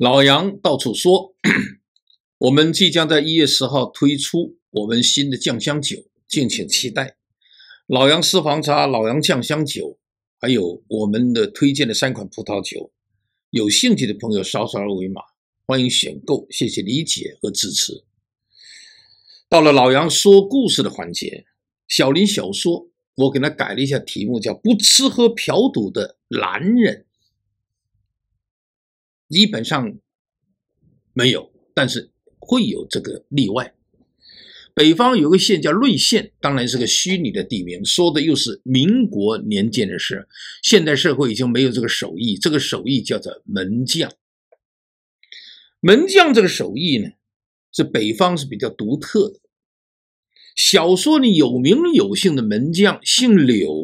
老杨到处说，我们即将在一月十号推出我们新的酱香酒，敬请期待。老杨私房茶、老杨酱香酒，还有我们的推荐的三款葡萄酒，有兴趣的朋友扫扫二维码，欢迎选购，谢谢理解和支持。到了老杨说故事的环节，小林小说，我给他改了一下题目，叫《不吃喝嫖赌的男人》。基本上没有，但是会有这个例外。北方有个县叫瑞县，当然是个虚拟的地名，说的又是民国年间的事。现代社会已经没有这个手艺，这个手艺叫做门将。门将这个手艺呢，是北方是比较独特的。小说里有名有姓的门将，姓柳，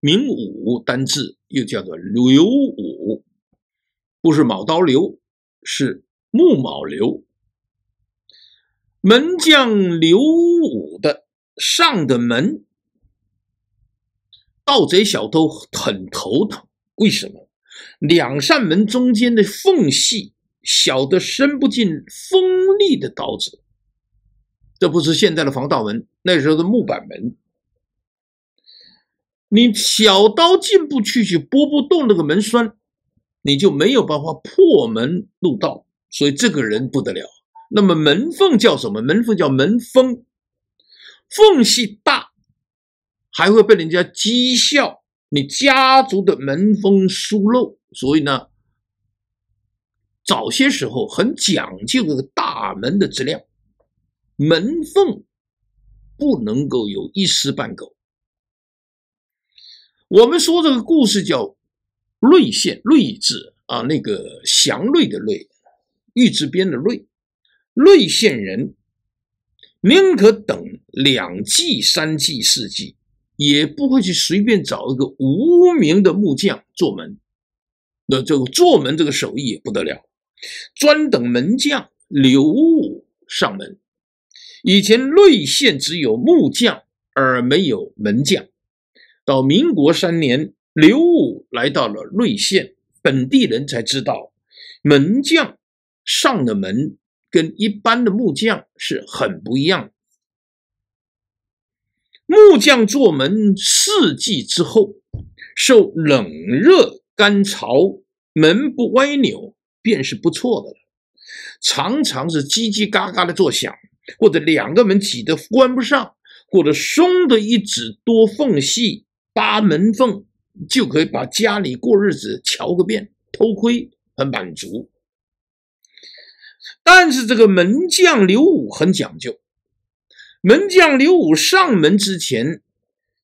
名武，单字，又叫做柳武。不是卯刀流，是木卯流。门将刘武的上的门，盗贼小偷很头疼。为什么？两扇门中间的缝隙小的伸不进锋利的刀子。这不是现在的防盗门，那时候的木板门。你小刀进不去，就拨不动那个门栓。你就没有办法破门入道，所以这个人不得了。那么门缝叫什么？门缝叫门风，缝隙大还会被人家讥笑你家族的门风疏漏。所以呢，早些时候很讲究这个大门的质量，门缝不能够有一丝半苟。我们说这个故事叫。瑞县瑞字啊，那个祥瑞的瑞，玉制边的瑞，瑞县人宁可等两季、三季、四季，也不会去随便找一个无名的木匠做门。那这个做门这个手艺也不得了，专等门将刘武上门。以前瑞县只有木匠，而没有门将。到民国三年，刘武。来到了瑞县，本地人才知道，门将上的门跟一般的木匠是很不一样。木匠做门四季之后，受冷热干潮，门不歪扭便是不错的了。常常是叽叽嘎嘎的作响，或者两个门挤得关不上，或者松的一指多缝隙，扒门缝。就可以把家里过日子瞧个遍，偷窥很满足。但是这个门将刘武很讲究，门将刘武上门之前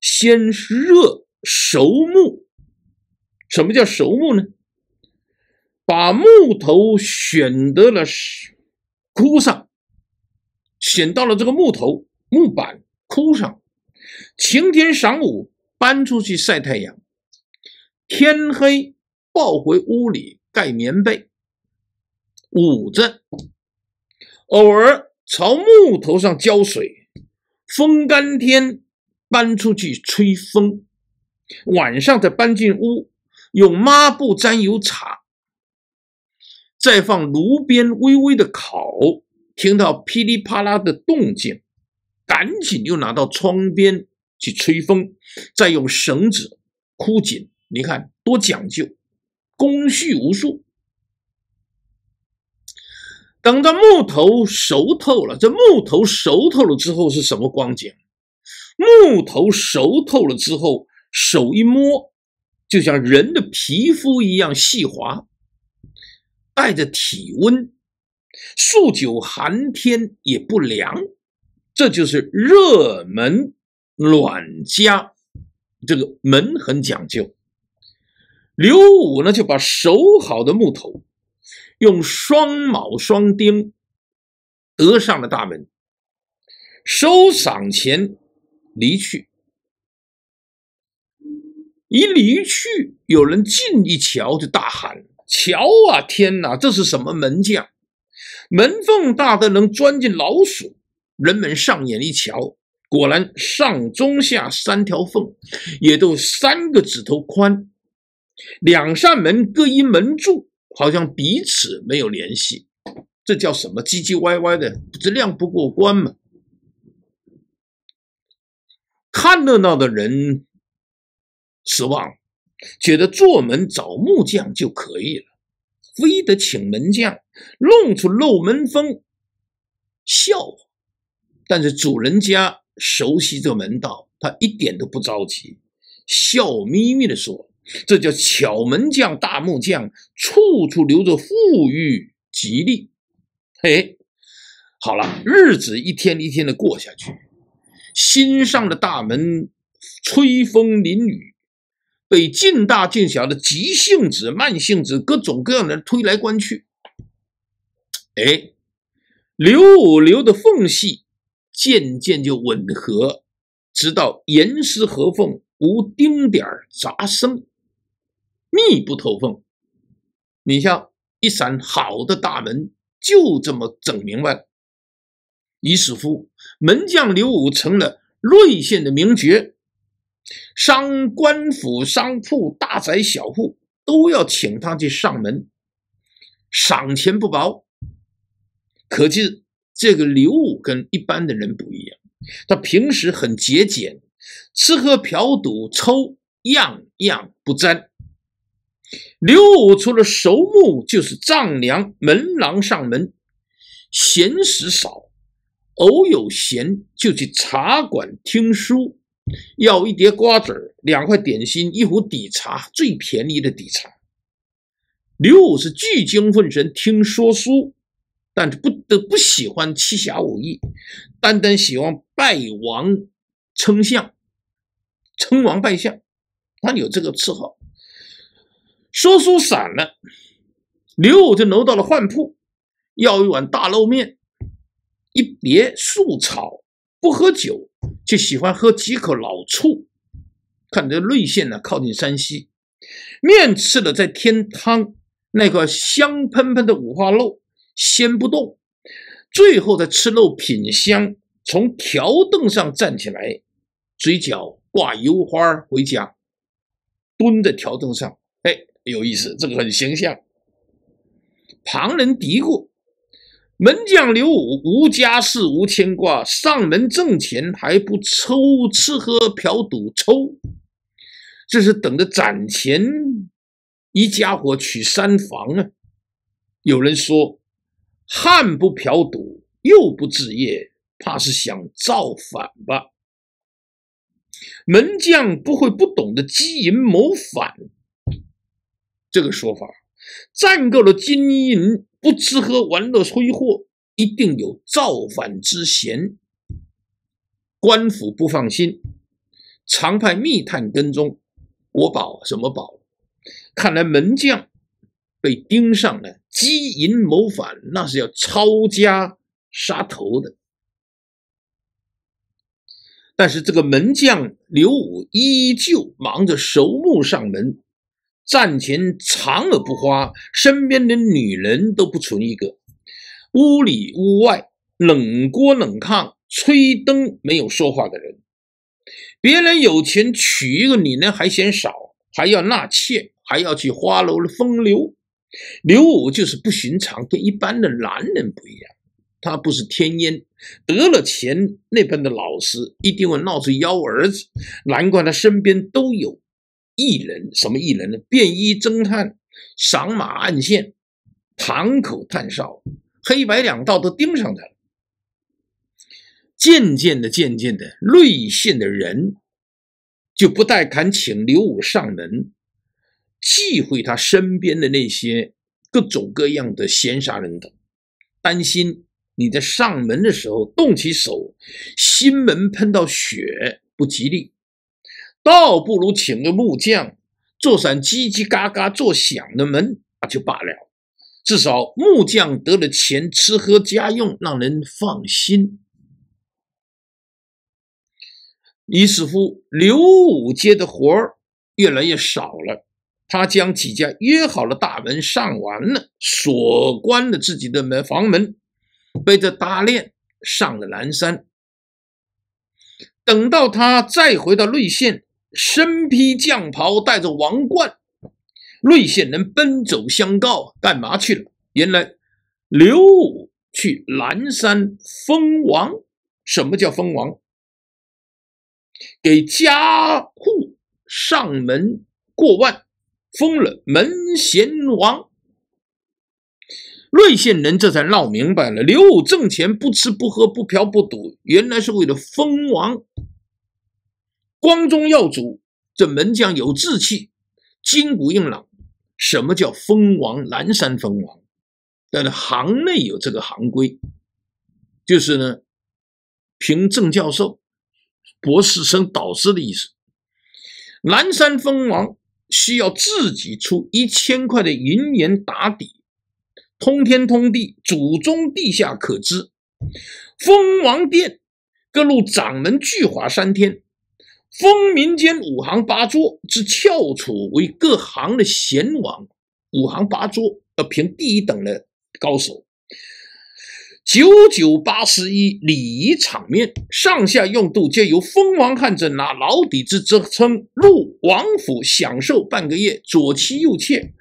先热熟木。什么叫熟木呢？把木头选得了枯上，选到了这个木头木板枯上，晴天晌午搬出去晒太阳。天黑，抱回屋里盖棉被，捂着。偶尔朝木头上浇水，风干天搬出去吹风，晚上再搬进屋，用抹布沾油擦，再放炉边微微的烤，听到噼里啪啦的动静，赶紧又拿到窗边去吹风，再用绳子箍紧。你看多讲究，工序无数。等到木头熟透了，这木头熟透了之后是什么光景？木头熟透了之后，手一摸，就像人的皮肤一样细滑，带着体温，数九寒天也不凉。这就是热门暖家，这个门很讲究。刘武呢，就把守好的木头，用双卯双钉，得上了大门，收赏钱，离去。一离去，有人近一瞧，就大喊：“瞧啊，天哪，这是什么门将？门缝大的能钻进老鼠！”人们上眼一瞧，果然上中下三条缝，也都三个指头宽。两扇门各一门柱，好像彼此没有联系，这叫什么？唧唧歪歪的，质量不过关嘛。看热闹的人失望，觉得做门找木匠就可以了，非得请门匠弄出漏门风，笑话。但是主人家熟悉这门道，他一点都不着急，笑眯眯的说。这叫巧门匠、大木匠，处处留着富裕吉利。嘿，好了，日子一天一天的过下去，新上的大门吹风淋雨，被尽大尽小的急性子、慢性子、各种各样的推来关去。哎，留留的缝隙渐渐就吻合，直到严丝合缝，无丁点儿杂声。密不透风，你像一扇好的大门，就这么整明白了。于是乎，门将刘武成了瑞县的名爵，商官府、商铺、大宅小户都要请他去上门，赏钱不薄。可见这个刘武跟一般的人不一样，他平时很节俭，吃喝嫖赌抽样样不沾。刘武除了守墓，就是丈量门廊上门，闲时少，偶有闲就去茶馆听书，要一碟瓜子两块点心，一壶底茶，最便宜的底茶。刘武是聚精会神听说书，但是不得不喜欢七侠五义，单单喜欢拜王称相，称王拜相，他有这个伺候。说书散了，刘武就挪到了饭铺，要一碗大肉面，一碟素炒，不喝酒，就喜欢喝几口老醋。看这泪县呢，靠近山西，面吃了再添汤，那个香喷喷的五花肉掀不动，最后再吃肉品香，从条凳上站起来，嘴角挂油花回家，蹲在条凳上。有意思，这个很形象。旁人嘀咕：“门将刘武无家事，无牵挂，上门挣钱还不抽，吃喝嫖赌抽，这是等着攒钱一家伙娶三房啊。”有人说：“汉不嫖赌又不置业，怕是想造反吧？”门将不会不懂得积银谋反。这个说法，占够了金银，不吃喝玩乐挥霍，一定有造反之嫌。官府不放心，常派密探跟踪。国宝什么宝？看来门将被盯上了，积银谋反，那是要抄家杀头的。但是这个门将刘武依旧忙着守墓上门。战钱长而不花，身边的女人都不存一个，屋里屋外冷锅冷炕，吹灯没有说话的人。别人有钱娶一个，你呢还嫌少，还要纳妾，还要去花楼的风流。刘武就是不寻常，跟一般的男人不一样，他不是天烟得了钱那般的老实，一定会闹出幺蛾子。难怪他身边都有。异人什么异人呢？便衣侦探、赏马暗线、堂口探哨，黑白两道都盯上他了。渐渐的，渐渐的，内线的人就不带敢请刘武上门，忌讳他身边的那些各种各样的闲杀人等，担心你在上门的时候动起手，心门喷到血不吉利。倒不如请个木匠做扇叽叽嘎嘎作响的门，那就罢了。至少木匠得了钱，吃喝家用让人放心。于是乎，刘武接的活儿越来越少了。他将几家约好了大门上完了锁，关了自己的门房门，背着搭链上了南山。等到他再回到内县。身披将袍，戴着王冠，瑞县人奔走相告：“干嘛去了？”原来刘武去南山封王。什么叫封王？给家户上门过万，封了门贤王。瑞县人这才闹明白了：刘武挣钱不吃不喝不嫖不赌，原来是为了封王。光宗耀祖，这门将有志气，筋骨硬朗。什么叫封王？南山封王，但是行内有这个行规，就是呢，凭正教授、博士生导师的意思。南山封王需要自己出一千块的银元打底，通天通地，祖宗地下可知。封王殿，各路掌门聚华三天。封民间五行八作之翘楚为各行的贤王，五行八作要评第一等的高手。九九八十一礼仪场面，上下用度皆由封王汉真拿老底子支撑。入王府享受半个月，左妻右妾、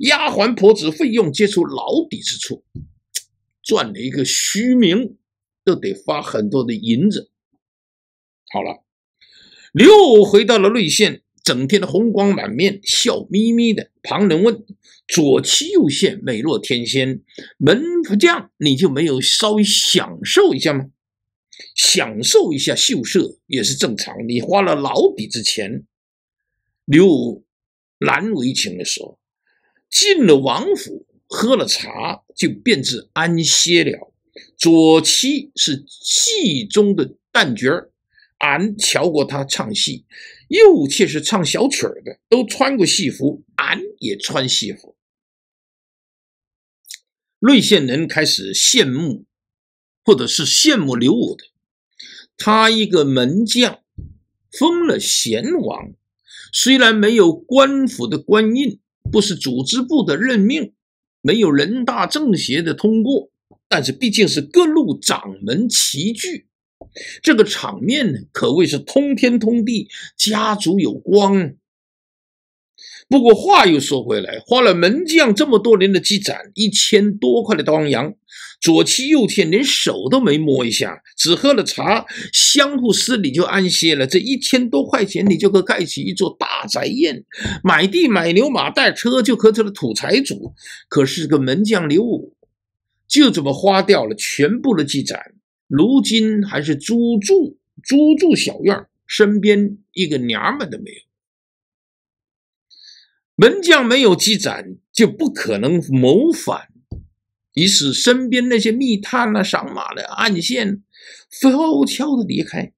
丫鬟婆子费用皆出老底子出，赚了一个虚名，又得发很多的银子。好了。刘武回到了内县，整天的红光满面，笑眯眯的。旁人问：“左妻右妾，美若天仙，门不将，你就没有稍微享受一下吗？享受一下秀色也是正常。你花了老底子钱。”刘武难为情地说：“进了王府，喝了茶，就便至安歇了。左妻是戏中的旦角儿。”俺瞧过他唱戏，又却是唱小曲儿的，都穿过戏服。俺也穿戏服。瑞县人开始羡慕，或者是羡慕刘武的。他一个门将封了贤王，虽然没有官府的官印，不是组织部的任命，没有人大政协的通过，但是毕竟是各路掌门齐聚。这个场面呢，可谓是通天通地，家族有光。不过话又说回来，花了门将这么多年的积攒，一千多块的当洋，左七右骗，连手都没摸一下，只喝了茶，相互施礼就安歇了。这一千多块钱，你就可盖起一座大宅院，买地买牛马带车，就可成了土财主。可是个门将刘武，就这么花掉了全部的积攒。如今还是租住租住小院身边一个娘们都没有。门将没有积攒，就不可能谋反，于是身边那些密探啊、赏马的暗线悄悄的离开。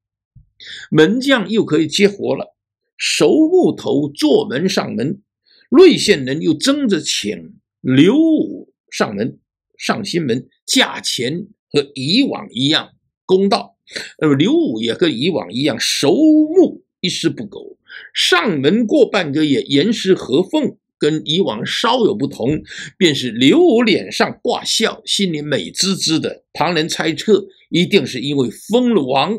门将又可以接活了，熟木头坐门上门，内线人又争着请刘武上门上新门价钱。和以往一样公道，而刘武也和以往一样守墓一丝不苟。上门过半个月，严丝合缝，跟以往稍有不同，便是刘武脸上挂笑，心里美滋滋的。旁人猜测，一定是因为封了王，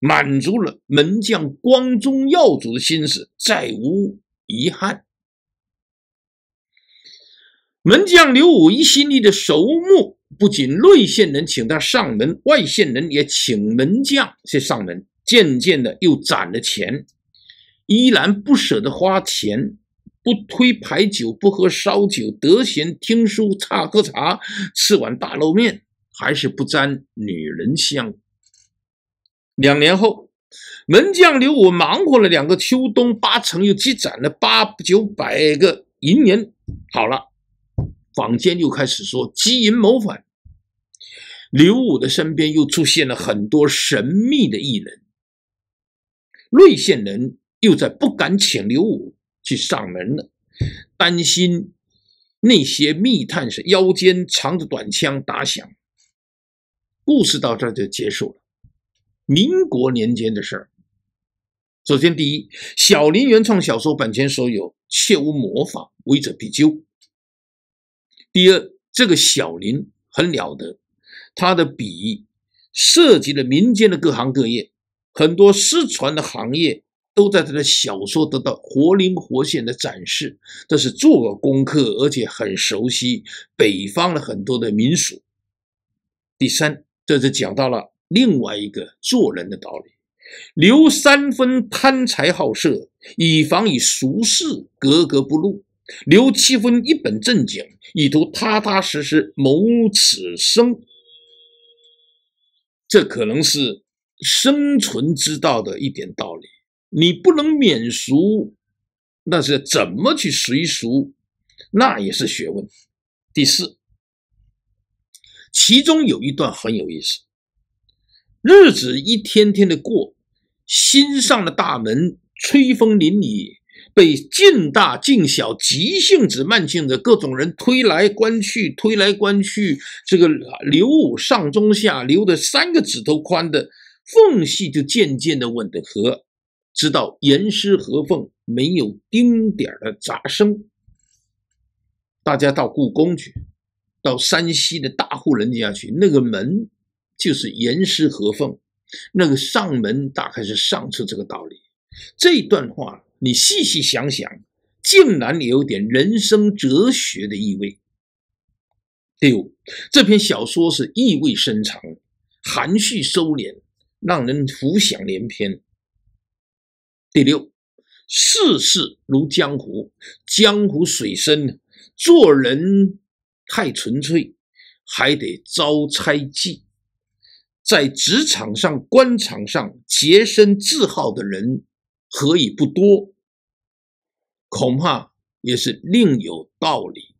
满足了门将光宗耀祖的心思，再无遗憾。门将刘武一心里的守墓。不仅内线人请他上门，外线人也请门将去上门。渐渐的又攒了钱，依然不舍得花钱，不推牌九，不喝烧酒，得闲听书，茶喝茶，吃碗大肉面，还是不沾女人香。两年后，门将刘武忙活了两个秋冬，八成又积攒了八九百个银元。好了，坊间又开始说积银谋反。刘武的身边又出现了很多神秘的异人，瑞县人又在不敢请刘武去上门了，担心那些密探是腰间藏着短枪打响。故事到这就结束了。民国年间的事儿。首先，第一，小林原创小说版权所有，切勿模仿，违者必究。第二，这个小林很了得。他的笔涉及了民间的各行各业，很多失传的行业都在他的小说得到活灵活现的展示。这是做了功课，而且很熟悉北方的很多的民俗。第三，这是讲到了另外一个做人的道理：留三分贪财好色，以防与俗世格格不入；留七分一本正经，以图踏踏实实谋此生。这可能是生存之道的一点道理。你不能免俗，那是怎么去随俗，那也是学问。第四，其中有一段很有意思：日子一天天的过，心上的大门吹风淋雨。被尽大尽小、急性子慢性子各种人推来关去，推来关去，这个留上中下留的三个指头宽的缝隙，就渐渐的稳的合，直到严丝合缝，没有丁点儿的杂声。大家到故宫去，到山西的大户人家去，那个门就是严丝合缝，那个上门大概是上次这个道理。这段话。你细细想想，竟然有点人生哲学的意味。第五，这篇小说是意味深长，含蓄收敛，让人浮想联翩。第六，世事如江湖，江湖水深，做人太纯粹，还得招猜忌。在职场上、官场上，洁身自好的人何以不多？恐怕也是另有道理。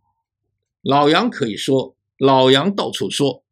老杨可以说，老杨到处说。